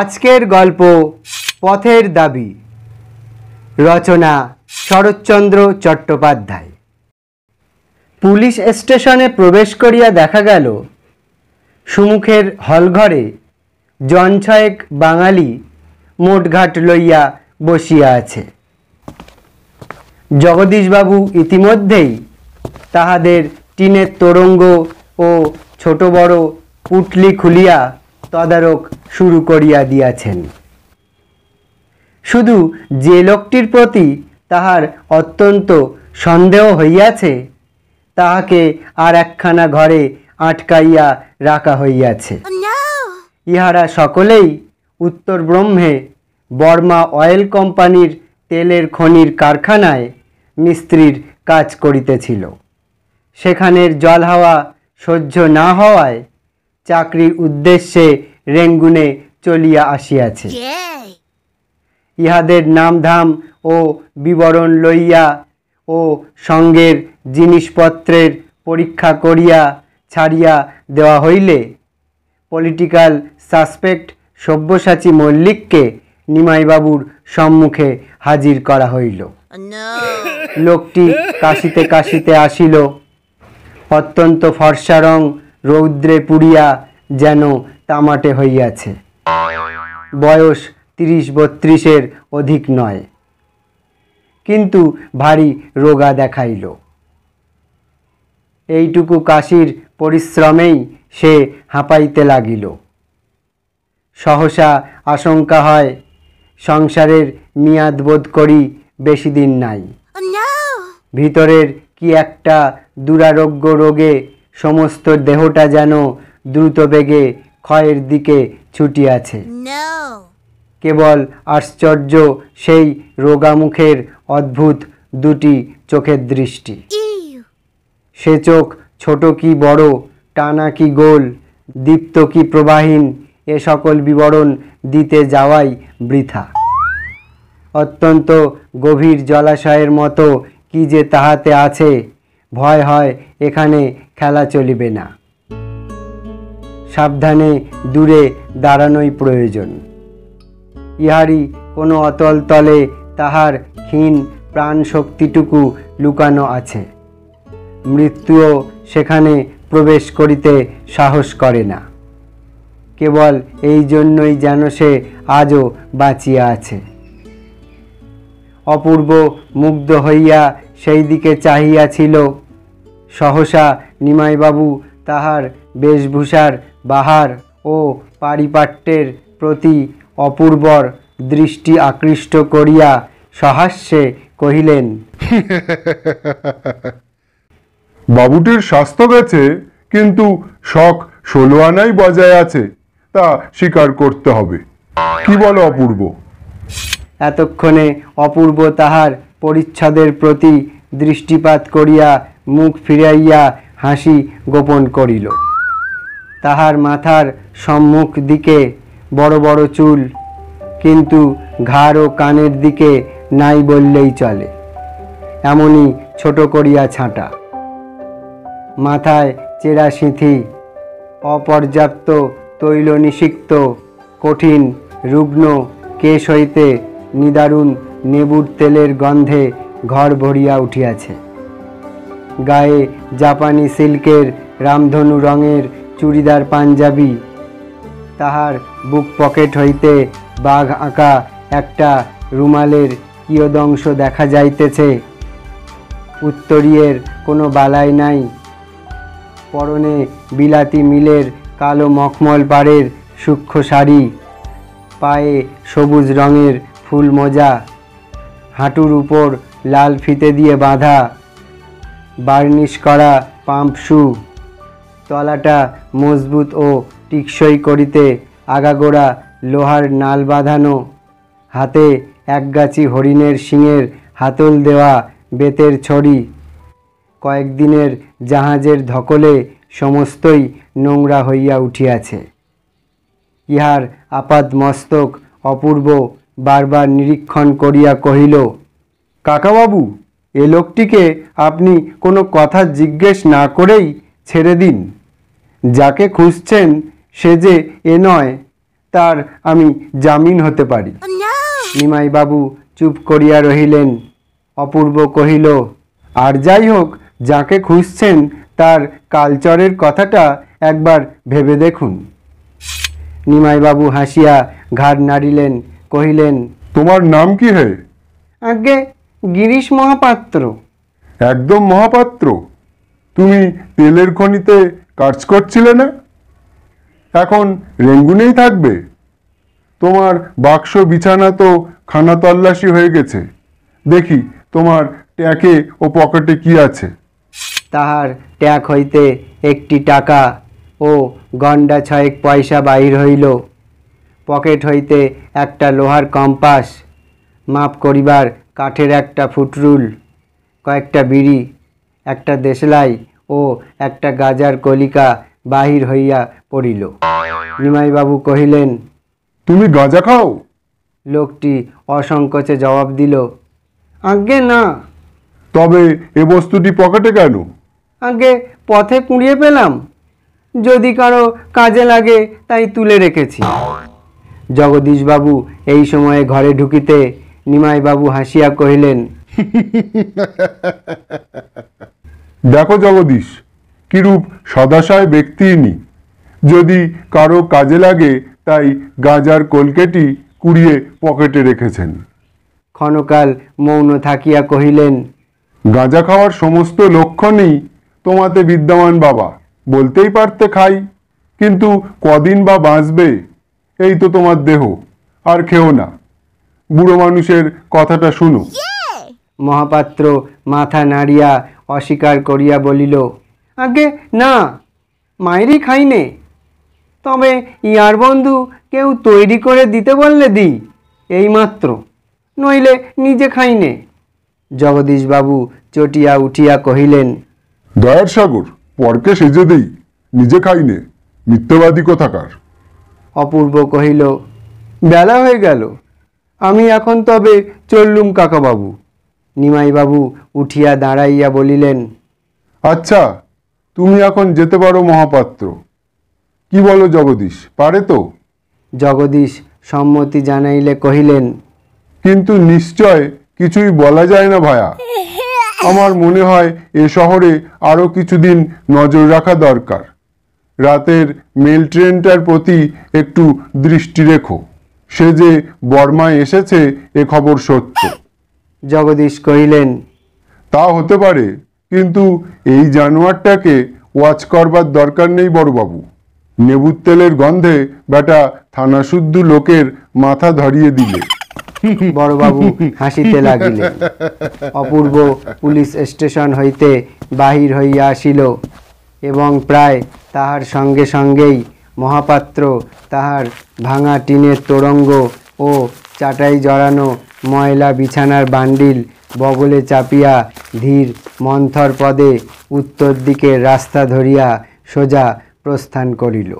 আজকের গল্প পথের দাবি রচনা শরৎচন্দ্র চট্টোপাধ্যায় পুলিশ স্টেশনে প্রবেশ করিয়া দেখা গেল সুমুখের হলঘরে জন ছয়েক বাঙালি মোটঘাট লইয়া বসিয়া আছে জগদীশবাবু ইতিমধ্যেই তাহাদের টিনের তোরঙ্গ ও ছোট বড় পুটলি খুলিয়া তদারক শুরু করিয়া দিয়াছেন শুধু যে লোকটির প্রতি তাহার অত্যন্ত সন্দেহ হইয়াছে তাহাকে আর একখানা ঘরে আটকাইয়া রাখা হইয়াছে ইহারা সকলেই উত্তর ব্রহ্মে বর্মা অয়েল কোম্পানির তেলের খনির কারখানায় মিস্ত্রির কাজ করিতেছিল সেখানের জল হাওয়া সহ্য না হওয়ায় চাকরির উদ্দেশ্যে রেঙ্গুনে চলিয়া আসিয়াছে ইহাদের নামধাম ও বিবরণ লইয়া ও সঙ্গের জিনিসপত্রের পরীক্ষা করিয়া ছাড়িয়া দেওয়া হইলে পলিটিক্যাল সাসপেক্ট সব্যসাচী মল্লিককে নিমাইবাবুর সম্মুখে হাজির করা হইল oh, লোকটি কাশিতে কাশিতে আসিল অত্যন্ত ফর্সা রং রৌদ্রে পুড়িয়া যেন তামাটে হইয়াছে বয়স তিরিশ বত্রিশের অধিক নয় কিন্তু ভারী রোগা দেখাইল এইটুকু কাশির পরিশ্রমেই সে হাঁপাইতে লাগিল সহসা আশঙ্কা হয় সংসারের মেয়াদ বোধ করি বেশি দিন নাই ভিতরের কি একটা দুরারোগ্য রোগে সমস্ত দেহটা যেন দ্রুত বেগে ক্ষয়ের দিকে ছুটিয়াছে কেবল আশ্চর্য সেই রোগামুখের অদ্ভুত দুটি চোখের দৃষ্টি সে চোখ ছোট কি বড় টানা কি গোল দীপ্ত কি প্রবাহীন এ সকল বিবরণ দিতে যাওয়াই বৃথা অত্যন্ত গভীর জলাশয়ের মতো কি যে তাহাতে আছে ভয় হয় এখানে খেলা চলিবে না সাবধানে দূরে দাঁড়ানোই প্রয়োজন ইহারই কোনো অতল তলে তাহার ক্ষীণ প্রাণ শক্তিটুকু লুকানো আছে মৃত্যুও সেখানে প্রবেশ করিতে সাহস করে না কেবল এই জন্যই যেন সে আজও বাঁচিয়া আছে অপূর্ব মুগ্ধ হইয়া সেই দিকে চাহিয়াছিল সহসা নিমাইবাবু তাহার বেশভূষার বাহার ও পারিপাট্যের প্রতি অপূর্বর দৃষ্টি আকৃষ্ট করিয়া সহাস্যে কহিলেন বাবুটির স্বাস্থ্য গেছে কিন্তু শখ ষোলো আনাই বজায় আছে তা স্বীকার করতে হবে কি বলো অপূর্ব এতক্ষণে অপূর্ব তাহার পরিচ্ছদের প্রতি দৃষ্টিপাত করিয়া মুখ ফিরাইয়া হাসি গোপন করিল তাহার মাথার সম্মুখ দিকে বড় বড় চুল কিন্তু ঘাড় ও কানের দিকে নাই বললেই চলে এমনই ছোট করিয়া ছাঁটা মাথায় চেরা সিঁথি অপর্যাপ্ত তৈল নিষিক্ত কঠিন রুগ্ন কেশ হইতে নিদারুণ নেবুর তেলের গন্ধে ঘর ভরিয়া উঠিয়াছে গায়ে জাপানি সিল্কের রামধনু রঙের চুড়িদার পাঞ্জাবি তাহার বুক পকেট হইতে বাঘ আঁকা একটা রুমালের কিয়দংশ দেখা যাইতেছে উত্তরীয়ের কোনো বালাই নাই পরনে বিলাতি মিলের কালো মখমল পাড়ের সূক্ষ্ম শাড়ি পায়ে সবুজ রঙের ফুল মোজা হাঁটুর উপর লাল ফিতে দিয়ে বাঁধা বার্নিশ করা পাম্প শু তলাটা মজবুত ও টিকসই করিতে আগাগোড়া লোহার নাল বাঁধানো হাতে একগাছি হরিণের শিঙের হাতল দেওয়া বেতের ছড়ি কয়েকদিনের জাহাজের ধকলে সমস্তই নোংরা হইয়া উঠিয়াছে ইহার আপাত মস্তক অপূর্ব বারবার নিরীক্ষণ করিয়া কহিল কাকাবাবু এ লোকটিকে আপনি কোনো কথা জিজ্ঞেস না করেই ছেড়ে দিন যাকে খুঁজছেন সে যে এ নয় তার আমি জামিন হতে পারি নিমাইবাবু চুপ করিয়া রহিলেন অপূর্ব কহিল আর যাই হোক যাকে খুঁজছেন তার কালচরের কথাটা একবার ভেবে দেখুন নিমাইবাবু হাসিয়া ঘাড় নাড়িলেন কহিলেন তোমার নাম কি হে আজ্ঞে গিরিশ মহাপাত্র একদম মহাপাত্র তুমি তেলের খনিতে কাজ করছিলে না এখন রেঙ্গুনেই থাকবে তোমার বাক্স বিছানা তো খানা তল্লাশি হয়ে গেছে দেখি তোমার ট্যাকে ও পকেটে কি আছে তাহার ট্যাক হইতে একটি টাকা ও গন্ডা ছয়েক পয়সা বাহির হইল পকেট হইতে একটা লোহার কম্পাস মাপ করিবার কাঠের একটা ফুটরুল কয়েকটা বিড়ি একটা দেশলাই ও একটা গাজার কলিকা বাহির হইয়া পড়িল নিমাইবাবু কহিলেন তুমি গাঁজা খাও লোকটি অসংকোচে জবাব দিল আজ্ঞে না তবে এ বস্তুটি পকেটে কেন আগে পথে কুঁড়িয়ে পেলাম যদি কারো কাজে লাগে তাই তুলে রেখেছি জগদীশবাবু এই সময়ে ঘরে ঢুকিতে নিমাইবাবু হাসিয়া কহিলেন দেখো জগদীশ কিরূপ সদাশয় ব্যক্তি ইনি যদি কারো কাজে লাগে তাই গাঁজার কলকেটি কুড়িয়ে পকেটে রেখেছেন ক্ষণকাল মৌন থাকিয়া কহিলেন গাঁজা খাওয়ার সমস্ত লক্ষণই তোমাতে বিদ্যমান বাবা বলতেই পারতে খাই কিন্তু কদিন বা বাঁচবে এই তো তোমার দেহ আর খেও না বুড়ো মানুষের কথাটা শুনো ইয়ে! মহাপাত্র মাথা নাড়িয়া অস্বীকার করিয়া বলিল আগে না মায়েরই খাইনে তবে ইয়ার বন্ধু কেউ তৈরি করে দিতে বললে দিই এইমাত্র নইলে নিজে খাইনে জগদীশবাবু চটিয়া উঠিয়া কহিলেন দয়ার সাগর পরকে সেজে দেই নিজে খাইনে মিথ্যবাদী কথাকার অপূর্ব কহিল বেলা হয়ে গেল আমি এখন তবে চললুম কাকাবাবু নিমাইবাবু উঠিয়া দাঁড়াইয়া বলিলেন আচ্ছা তুমি এখন যেতে পারো মহাপাত্র কি বলো জগদীশ পারে তো জগদীশ সম্মতি জানাইলে কহিলেন কিন্তু নিশ্চয় কিছুই বলা যায় না ভায়া আমার মনে হয় এ শহরে আরও কিছুদিন নজর রাখা দরকার রাতের মেল ট্রেনটার প্রতি একটু দৃষ্টি রেখো সে যে বর্মায় এসেছে এ খবর সত্য জগদীশ কহিলেন তা হতে পারে কিন্তু এই জানোয়ারটাকে ওয়াচ করবার দরকার নেই বড়বাবু নেবুর তেলের গন্ধে বেটা থানাশুদ্ধ লোকের মাথা ধরিয়ে দিলে বড়বাবু হাসিতে লাগিলেন অপূর্ব পুলিশ স্টেশন হইতে বাহির হইয়া আসিল এবং প্রায় তাহার সঙ্গে সঙ্গেই মহাপাত্র তাহার ভাঙা টিনের তোরঙ্গ ও চাটাই জড়ানো ময়লা বিছানার বান্ডিল বগলে চাপিয়া ধীর মন্থর পদে উত্তর দিকের রাস্তা ধরিয়া সোজা প্রস্থান করিল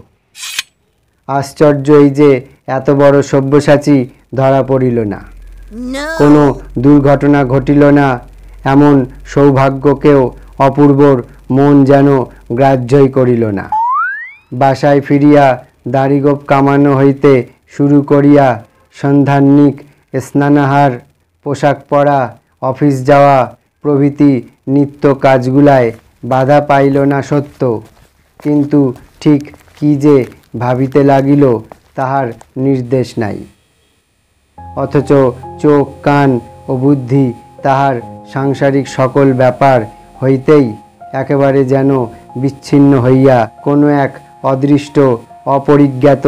আশ্চর্য এই যে এত বড় সব্যসাচী ধরা পড়িল না কোনো দুর্ঘটনা ঘটিল না এমন সৌভাগ্যকেও অপূর্বর মন যেন গ্রাহ্যই করিল না বাসায় ফিরিয়া দাড়িগোপ কামানো হইতে শুরু করিয়া সন্ধান্নিক স্নানাহার পোশাক পরা অফিস যাওয়া প্রভৃতি নিত্য কাজগুলায় বাধা পাইল না সত্য কিন্তু ঠিক কি যে ভাবিতে লাগিল তাহার নির্দেশ নাই অথচ চোখ কান ও বুদ্ধি তাহার সাংসারিক সকল ব্যাপার হইতেই একেবারে যেন বিচ্ছিন্ন হইয়া কোনো এক অদৃষ্ট অপরিজ্ঞাত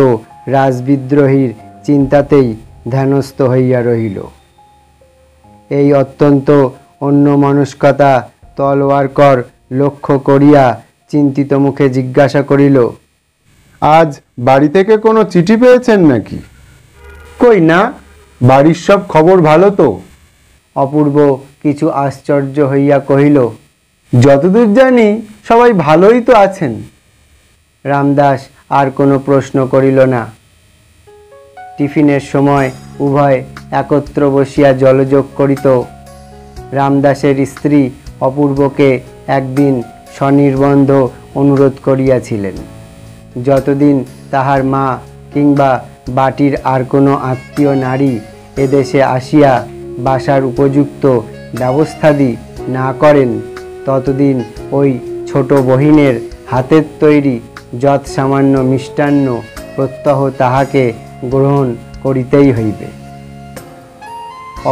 রাজবিদ্রোহীর চিন্তাতেই ধ্যানস্থ হইয়া রহিল এই অত্যন্ত অন্য মনস্কতা কর লক্ষ্য করিয়া চিন্তিত মুখে জিজ্ঞাসা করিল আজ বাড়ি থেকে কোনো চিঠি পেয়েছেন নাকি কই না বাড়ির সব খবর ভালো তো অপূর্ব কিছু আশ্চর্য হইয়া কহিল যতদূর জানি সবাই ভালোই তো আছেন রামদাস আর কোনো প্রশ্ন করিল না টিফিনের সময় উভয় একত্র বসিয়া জলযোগ করিত রামদাসের স্ত্রী অপূর্বকে একদিন স্বনির্বন্ধ অনুরোধ করিয়াছিলেন যতদিন তাহার মা কিংবা বাটির আর কোনো আত্মীয় নারী এদেশে আসিয়া বাসার উপযুক্ত ব্যবস্থাদি না করেন ততদিন ওই ছোট বহিনের হাতের তৈরি যত সামান্য মিষ্টান্ন প্রত্যহ তাহাকে গ্রহণ করিতেই হইবে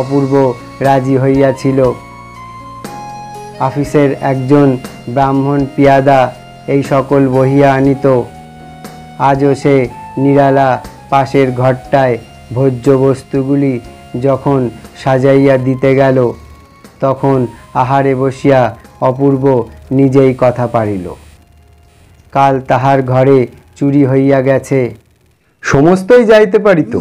অপূর্ব রাজি হইয়াছিল আফিসের একজন ব্রাহ্মণ পিয়াদা এই সকল বহিয়া আনিত আজও সে নিরালা পাশের ঘরটায় ভোজ্য বস্তুগুলি যখন সাজাইয়া দিতে গেল তখন আহারে বসিয়া অপূর্ব নিজেই কথা পারিল কাল তাহার ঘরে চুরি হইয়া গেছে সমস্তই যাইতে পারিত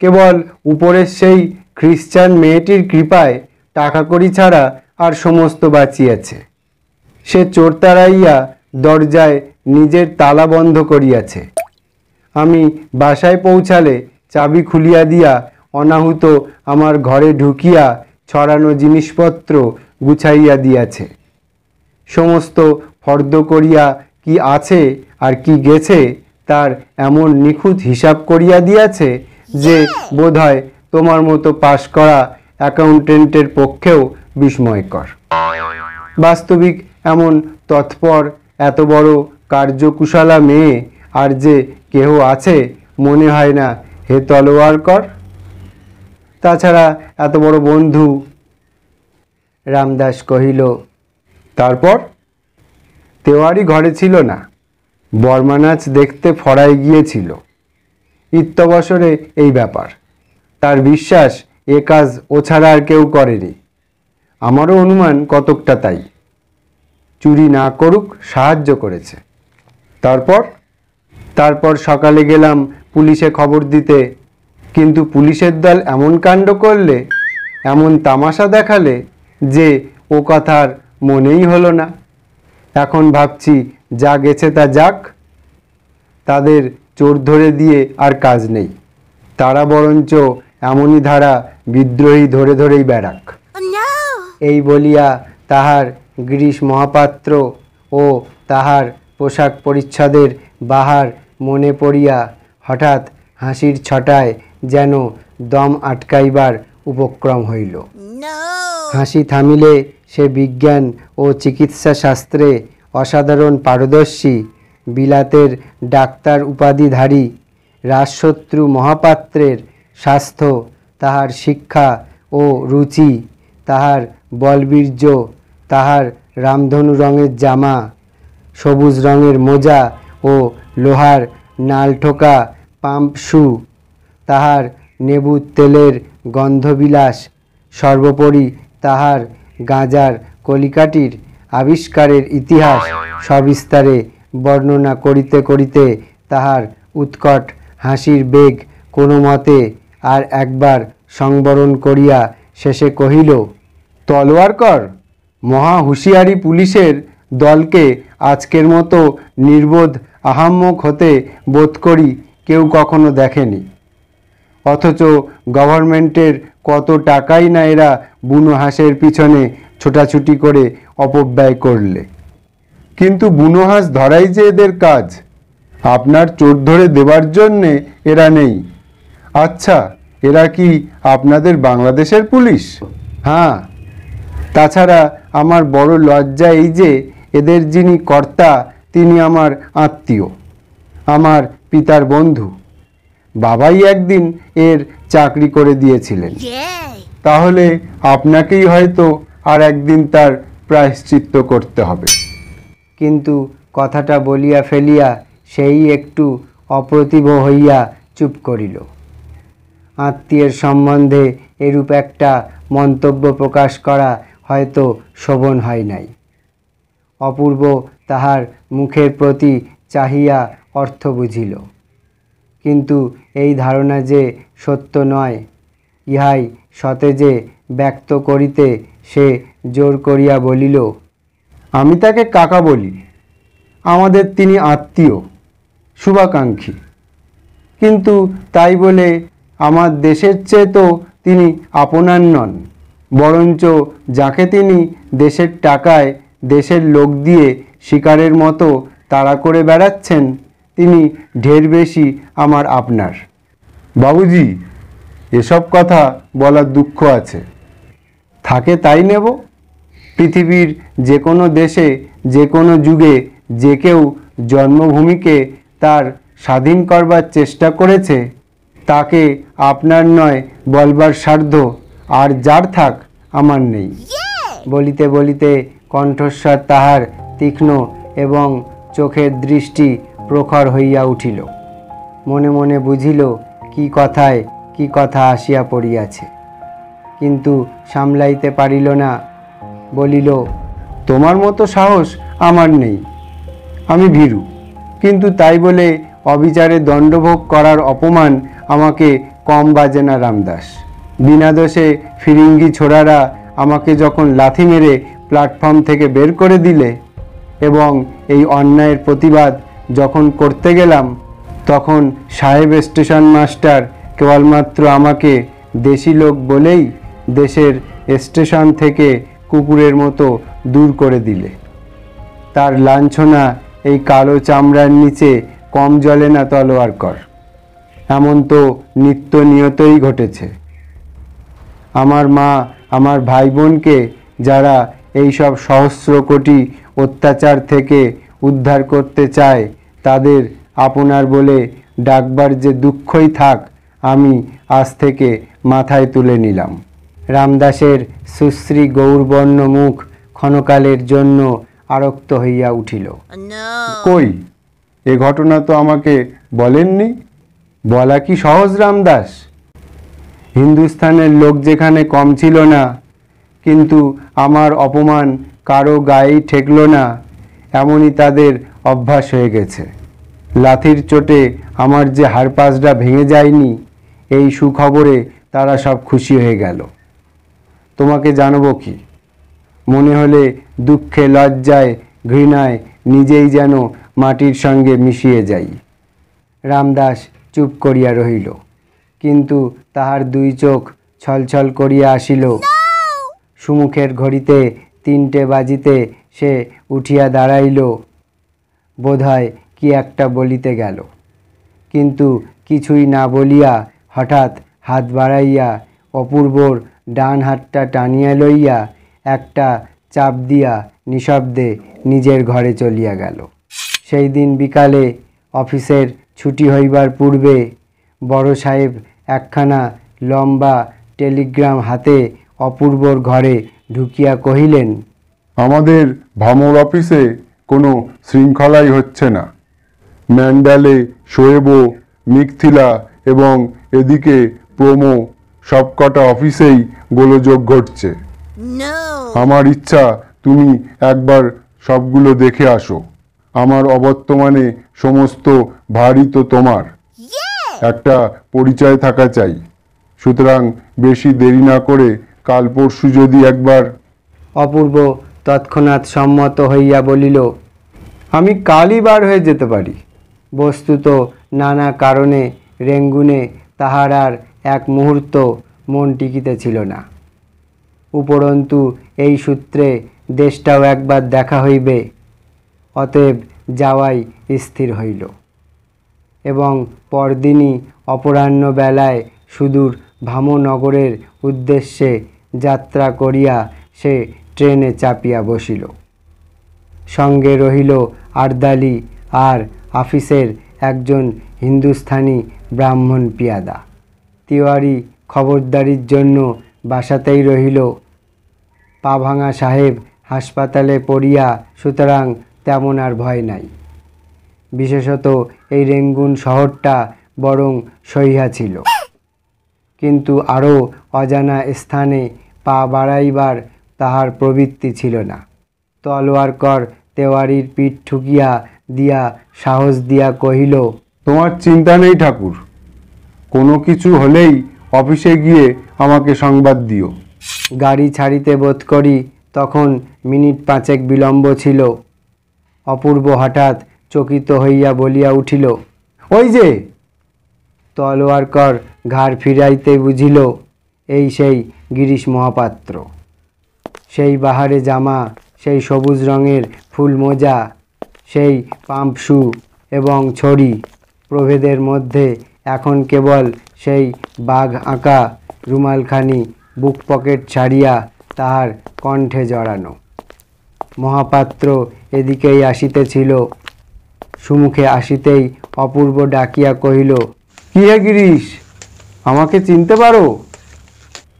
কেবল উপরের সেই খ্রিস্টান মেয়েটির কৃপায় টাকা করি ছাড়া আর সমস্ত বাঁচিয়াছে সে চোর তাড়াইয়া দরজায় নিজের তালা বন্ধ করিয়াছে আমি বাসায় পৌঁছালে চাবি খুলিয়া দিয়া অনাহুত আমার ঘরে ঢুকিয়া ছড়ানো জিনিসপত্র গুছাইয়া দিয়াছে সমস্ত ফর্দ করিয়া কি আছে আর কি গেছে তার এমন নিখুঁত হিসাব করিয়া দিয়াছে যে বোধহয় তোমার মতো পাশ করা অ্যাকাউন্টেন্টের পক্ষেও বিস্ময়কর বাস্তবিক এমন তৎপর এত বড় কার্যকুশালা মেয়ে আর যে কেহ আছে মনে হয় না হে তলোয়ার কর তাছাড়া এত বড় বন্ধু রামদাস কহিল তারপর তেওয়ারি ঘরে ছিল না বর্মানাচ দেখতে ফড়াই গিয়েছিল ইত্যবসরে এই ব্যাপার তার বিশ্বাস এ কাজ ও ছাড়া আর কেউ করেনি আমারও অনুমান কতকটা তাই চুরি না করুক সাহায্য করেছে তারপর তারপর সকালে গেলাম পুলিশে খবর দিতে কিন্তু পুলিশের দল এমন কাণ্ড করলে এমন তামাশা দেখালে যে ও কথার মনেই হলো না এখন ভাবছি যা গেছে তা যাক তাদের চোর ধরে দিয়ে আর কাজ নেই তারা বরঞ্চ এমনই ধারা বিদ্রোহী ধরে ধরেই বেড়াক এই বলিয়া তাহার গিরিশ মহাপাত্র ও তাহার পোশাক পরিচ্ছদের বাহার মনে পড়িয়া হঠাৎ হাসির ছটায় যেন দম আটকাইবার উপক্রম হইল হাসি থামিলে সে বিজ্ঞান ও চিকিৎসা শাস্ত্রে অসাধারণ পারদর্শী বিলাতের ডাক্তার উপাধিধারী রাজশত্রু মহাপাত্রের স্বাস্থ্য তাহার শিক্ষা ও রুচি তাহার বলবীর্য তাহার রামধনু রঙের জামা সবুজ রঙের মোজা ও লোহার নালঠোকা পাম্প শু তাহার নেবু তেলের গন্ধবিলাস সর্বোপরি তাহার গাঁজার কলিকাটির আবিষ্কারের ইতিহাস সবিস্তারে বর্ণনা করিতে করিতে তাহার উৎকট হাসির বেগ কোনো মতে আর একবার সংবরণ করিয়া শেষে কহিল তলোয়ার কর মহা হুঁশিয়ারি পুলিশের দলকে আজকের মতো নির্বোধ আহাম্মক হতে বোধ করি কেউ কখনো দেখেনি অথচ গভর্নমেন্টের কত টাকাই না এরা বুনো হাঁসের পিছনে ছোটাছুটি করে অপব্যয় করলে কিন্তু বুনো হাঁস ধরাই যে এদের কাজ আপনার চোর ধরে দেবার জন্যে এরা নেই আচ্ছা এরা কি আপনাদের বাংলাদেশের পুলিশ হ্যাঁ তাছাড়া আমার বড় লজ্জা এই যে এদের যিনি কর্তা তিনি আমার আত্মীয় আমার পিতার বন্ধু বাবাই একদিন এর চাকরি করে দিয়েছিলেন তাহলে আপনাকেই হয়তো আর একদিন তার প্রায়শ্চিত্ত করতে হবে কিন্তু কথাটা বলিয়া ফেলিয়া সেই একটু অপ্রতিভ হইয়া চুপ করিল আত্মীয়ের সম্বন্ধে এরূপ একটা মন্তব্য প্রকাশ করা হয়তো শোভন হয় নাই অপূর্ব তাহার মুখের প্রতি চাহিয়া অর্থ বুঝিল কিন্তু এই ধারণা যে সত্য নয় ইহাই সতেজে ব্যক্ত করিতে সে জোর করিয়া বলিল আমি তাকে কাকা বলি আমাদের তিনি আত্মীয় শুভাকাঙ্ক্ষী কিন্তু তাই বলে আমার দেশের চেয়ে তো তিনি আপনার নন বরঞ্চ যাকে তিনি দেশের টাকায় দেশের লোক দিয়ে শিকারের মতো তাড়া করে বেড়াচ্ছেন তিনি ঢের বেশি আমার আপনার বাবুজি এসব কথা বলার দুঃখ আছে থাকে তাই নেব পৃথিবীর যে কোনো দেশে যে কোনো যুগে যে কেউ জন্মভূমিকে তার স্বাধীন করবার চেষ্টা করেছে তাকে আপনার নয় বলবার সাধ্য আর যার থাক আমার নেই বলিতে বলিতে কণ্ঠস্বর তাহার তীক্ষ্ণ এবং চোখের দৃষ্টি প্রখর হইয়া উঠিল মনে মনে বুঝিল কি কথায় কি কথা আসিয়া পড়িয়াছে কিন্তু সামলাইতে পারিল না বলিল তোমার মতো সাহস আমার নেই আমি ভীরু কিন্তু তাই বলে অবিচারে দণ্ডভোগ করার অপমান আমাকে কম বাজে না রামদাস বিনা দোষে ফিরিঙ্গি ছোড়ারা আমাকে যখন লাথি মেরে প্ল্যাটফর্ম থেকে বের করে দিলে এবং এই অন্যায়ের প্রতিবাদ যখন করতে গেলাম তখন সাহেব স্টেশন মাস্টার কেবলমাত্র আমাকে দেশি লোক বলেই দেশের স্টেশন থেকে কুকুরের মতো দূর করে দিলে তার লাঞ্ছনা এই কালো চামড়ার নিচে কম জলে না তলোয়ার কর এমন তো নিত্য নিয়তই ঘটেছে আমার মা আমার ভাই বোনকে যারা এইসব সহস্র কোটি অত্যাচার থেকে উদ্ধার করতে চায় তাদের আপনার বলে ডাকবার যে দুঃখই থাক আমি আজ থেকে মাথায় তুলে নিলাম রামদাসের সুশ্রী গৌরবর্ণ মুখ ক্ষণকালের জন্য আরক্ত হইয়া উঠিল কই এ ঘটনা তো আমাকে বলেননি বলা কি সহজ রামদাস হিন্দুস্থানের লোক যেখানে কম ছিল না কিন্তু আমার অপমান কারো গায়েই ঠেকল না এমনই তাদের অভ্যাস হয়ে গেছে লাথির চোটে আমার যে হারপাসটা ভেঙে যায়নি এই সুখবরে তারা সব খুশি হয়ে গেল তোমাকে জানব কি মনে হলে দুঃখে লজ্জায় ঘৃণায় নিজেই যেন মাটির সঙ্গে মিশিয়ে যাই রামদাস চুপ করিয়া রহিল কিন্তু তাহার দুই চোখ ছলছল করিয়া আসিল সুমুখের ঘড়িতে তিনটে বাজিতে সে উঠিয়া দাঁড়াইল বোধহয় কি একটা বলিতে গেল কিন্তু কিছুই না বলিয়া হঠাৎ হাত বাড়াইয়া অপূর্বর ডান হাতটা টানিয়া লইয়া একটা চাপ দিয়া নিঃশব্দে নিজের ঘরে চলিয়া গেল সেই দিন বিকালে অফিসের ছুটি হইবার পূর্বে বড় সাহেব একখানা লম্বা টেলিগ্রাম হাতে অপূর্বর ঘরে ঢুকিয়া কহিলেন আমাদের ভামর অফিসে কোনো শৃঙ্খলাই হচ্ছে না ম্যান্ডালে শোয়েবো মিকথিলা এবং এদিকে প্রোমো সবকটা অফিসেই গোলযোগ ঘটছে আমার ইচ্ছা তুমি একবার সবগুলো দেখে আসো আমার অবর্তমানে সমস্ত ভারী তো তোমার একটা পরিচয় থাকা চাই সুতরাং বেশি দেরি না করে কাল পরশু যদি একবার অপূর্ব তৎক্ষণাৎ সম্মত হইয়া বলিল আমি কালই বার হয়ে যেতে পারি বস্তুত নানা কারণে রেঙ্গুনে তাহার আর এক মুহূর্ত মন টিকিতে ছিল না উপরন্তু এই সূত্রে দেশটাও একবার দেখা হইবে অতএব যাওয়াই স্থির হইল এবং পরদিনই অপরাহ্ন বেলায় সুদূর ভামনগরের উদ্দেশ্যে যাত্রা করিয়া সে ট্রেনে চাপিয়া বসিল সঙ্গে রহিল আর্দালি আর আফিসের একজন হিন্দুস্থানি ব্রাহ্মণ পিয়াদা তিওয়ারি খবরদারির জন্য বাসাতেই রহিল পাভাঙা সাহেব হাসপাতালে পড়িয়া সুতরাং তেমন আর ভয় নাই বিশেষত এই রেঙ্গুন শহরটা বরং সহিয়া ছিল কিন্তু আরও অজানা স্থানে পা বাড়াইবার তাহার প্রবৃত্তি ছিল না তলোয়ার কর তেওয়ারির পিঠ ঠুকিয়া দিয়া সাহস দিয়া কহিল তোমার চিন্তা নেই ঠাকুর কোনো কিছু হলেই অফিসে গিয়ে আমাকে সংবাদ দিও গাড়ি ছাড়িতে বোধ করি তখন মিনিট পাঁচেক বিলম্ব ছিল অপূর্ব হঠাৎ চকিত হইয়া বলিয়া উঠিল ওই যে কর ঘাড় ফিরাইতে বুঝিল এই সেই গিরিশ মহাপাত্র সেই বাহারে জামা সেই সবুজ রঙের ফুল মোজা সেই পাম্প শু এবং ছড়ি প্রভেদের মধ্যে এখন কেবল সেই বাঘ আঁকা রুমালখানি বুক পকেট ছাড়িয়া তাহার কণ্ঠে জড়ানো মহাপাত্র এদিকেই আসিতেছিল সুমুখে আসিতেই অপূর্ব ডাকিয়া কহিল কি হে গিরিশ আমাকে চিনতে পারো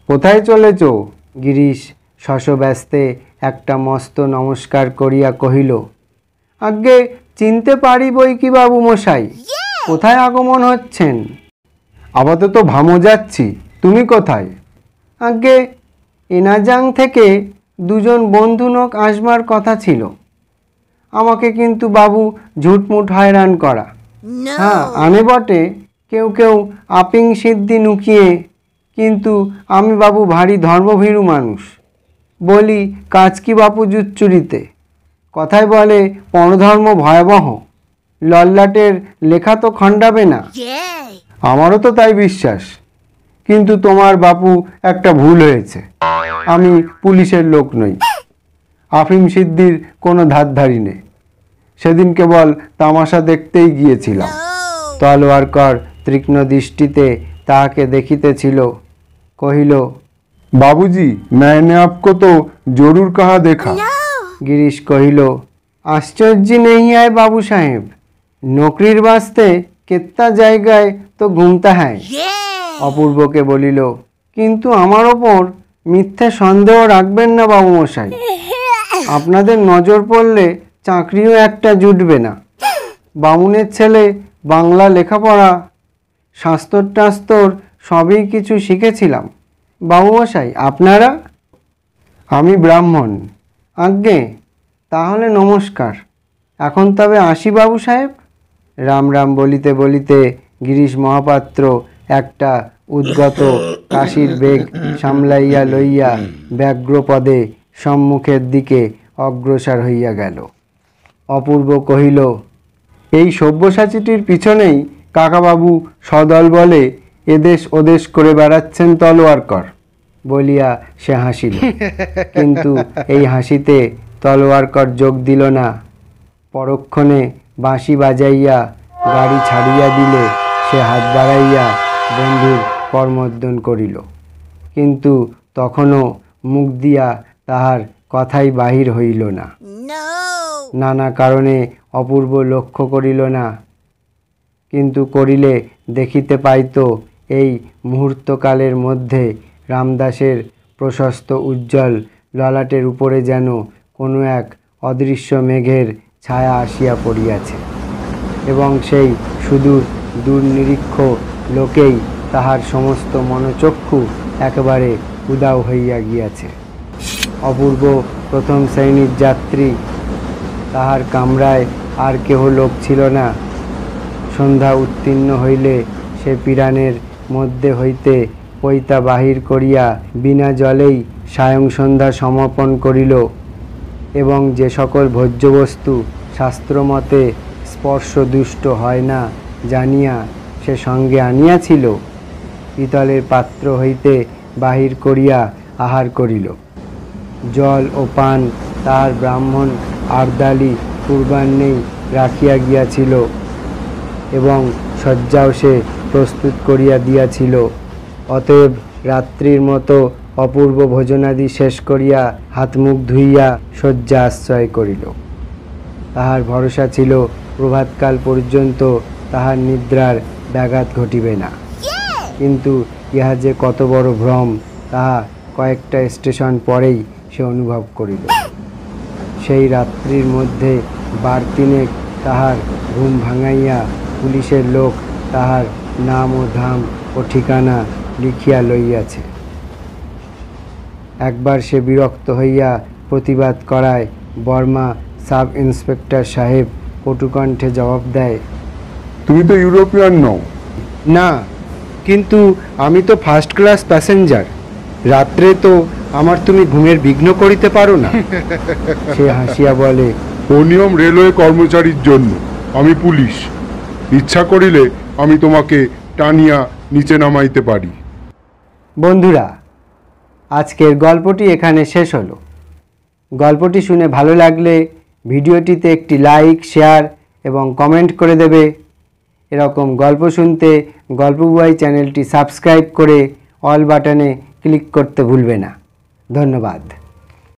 কোথায় চলেছ গিরিশ শশব্যস্তে একটা মস্ত নমস্কার করিয়া কহিল আজ্ঞে চিনতে পারি বই কি বাবু মশাই কোথায় আগমন হচ্ছেন আপাতত ভামো যাচ্ছি তুমি কোথায় আজ্ঞে এনাজাং থেকে দুজন বন্ধু নক আসবার কথা ছিল আমাকে কিন্তু বাবু ঝুটমুট হয়রান করা হ্যাঁ আমি বটে কেউ কেউ আপিং সিদ্ধি নুকিয়ে কিন্তু আমি বাবু ভারী ধর্মভীরু মানুষ বলি কাঁচকি বাপু জুচ্চুরিতে কথায় বলে পণধর্ম ভয়াবহ লল্লাটের লেখা তো খণ্ডাবে না আমারও তো তাই বিশ্বাস কিন্তু তোমার বাপু একটা ভুল হয়েছে আমি পুলিশের লোক নই আফিম সিদ্দির কোনো ধারধারি নেই সেদিন কেবল তামাশা দেখতেই গিয়েছিলাম তলোয়ারকর তীক্ষ্ণ দৃষ্টিতে তাহাকে দেখিতেছিল কহিল বাবুজি मैंने आपको তো জরুর কাহা দেখা গিরিশ কহিল আশ্চর্য নেই আয় বাবু সাহেব নকরির বাস্তে কেত্তা জায়গায় তো ঘুমতা হ্যায় অপূর্বকে বলিল কিন্তু আমার ওপর মিথ্যে সন্দেহ রাখবেন না বাবু মশাই আপনাদের নজর পড়লে চাকরিও একটা জুটবে না বামুনের ছেলে বাংলা লেখাপড়া শাস্তর টাস্তর সবই কিছু শিখেছিলাম বাবুমশাই আপনারা আমি ব্রাহ্মণ আজ্ঞে তাহলে নমস্কার এখন তবে আসি বাবু সাহেব রাম রাম বলিতে বলিতে গিরিশ মহাপাত্র একটা উদ্গত কাশির বেগ সামলাইয়া লইয়া ব্যগ্রপদে সম্মুখের দিকে অগ্রসর হইয়া গেল অপূর্ব কহিল এই সব্যসাচীটির পিছনেই কাকাবাবু সদল বলে এদেশ ওদেশ করে বেড়াচ্ছেন তলোয়ার কর বলিয়া সে হাসিল কিন্তু এই হাসিতে তলোয়ার কর যোগ দিল না পরক্ষণে বাঁশি বাজাইয়া গাড়ি ছাড়িয়া দিলে সে হাত বাড়াইয়া বন্ধুর কর্মোদ্যন করিল কিন্তু তখনও মুখ দিয়া তাহার কথাই বাহির হইল না নানা কারণে অপূর্ব লক্ষ্য করিল না কিন্তু করিলে দেখিতে পাইতো এই মুহূর্তকালের মধ্যে রামদাসের প্রশস্ত উজ্জ্বল ললাটের উপরে যেন কোনো এক অদৃশ্য মেঘের ছায়া আসিয়া পড়িয়াছে এবং সেই সুদূর দুর্নিরীক্ষ লোকেই তাহার সমস্ত মনোচক্ষু একেবারে উদাও হইয়া গিয়াছে অপূর্ব প্রথম শ্রেণীর যাত্রী তাহার কামরায় আর কেহ লোক ছিল না সন্ধ্যা উত্তীর্ণ হইলে সে পিরানের মধ্যে হইতে পৈতা বাহির করিয়া বিনা জলেই সন্ধ্যা সমাপন করিল এবং যে সকল ভোজ্যবস্তু শাস্ত্রমতে স্পর্শদুষ্ট হয় না জানিয়া সে সঙ্গে আনিয়াছিল পিতলের পাত্র হইতে বাহির করিয়া আহার করিল জল ও পান তার ব্রাহ্মণ আর্দালি পূর্বাহ্নেই রাখিয়া গিয়াছিল এবং শয্যাও সে প্রস্তুত করিয়া দিয়াছিল অতএব রাত্রির মতো অপূর্ব ভোজনাদি শেষ করিয়া হাত মুখ ধুইয়া শয্যা আশ্রয় করিল তাহার ভরসা ছিল প্রভাতকাল পর্যন্ত তাহার নিদ্রার ব্যাঘাত ঘটিবে না কিন্তু ইহা যে কত বড় ভ্রম তাহা কয়েকটা স্টেশন পরেই সে অনুভব করিল সেই রাত্রির মধ্যে বার তিনেক তাহার ঘুম ভাঙাইয়া পুলিশের লোক তাহার নাম ও ধাম ও ঠিকানা লিখিয়া লইয়াছে একবার সে বিরক্ত হইয়া প্রতিবাদ করায় বর্মা সাব ইন্সপেক্টর সাহেব কটুকণ্ঠে জবাব দেয় তুমি তো ইউরোপিয়ান নও না কিন্তু আমি তো ফার্স্ট ক্লাস প্যাসেঞ্জার রাত্রে তো আমার তুমি ঘুমের বিঘ্ন করিতে পারো না সে হাসিয়া বলে ও নিয়ম রেলওয়ে কর্মচারীর জন্য আমি পুলিশ ইচ্ছা করিলে আমি তোমাকে টানিয়া নিচে নামাইতে পারি বন্ধুরা আজকের গল্পটি এখানে শেষ হলো গল্পটি শুনে ভালো লাগলে ভিডিওটিতে একটি লাইক শেয়ার এবং কমেন্ট করে দেবে এরকম গল্প শুনতে গল্পবুয়াই চ্যানেলটি সাবস্ক্রাইব করে অল বাটনে ক্লিক করতে ভুলবে না ধন্যবাদ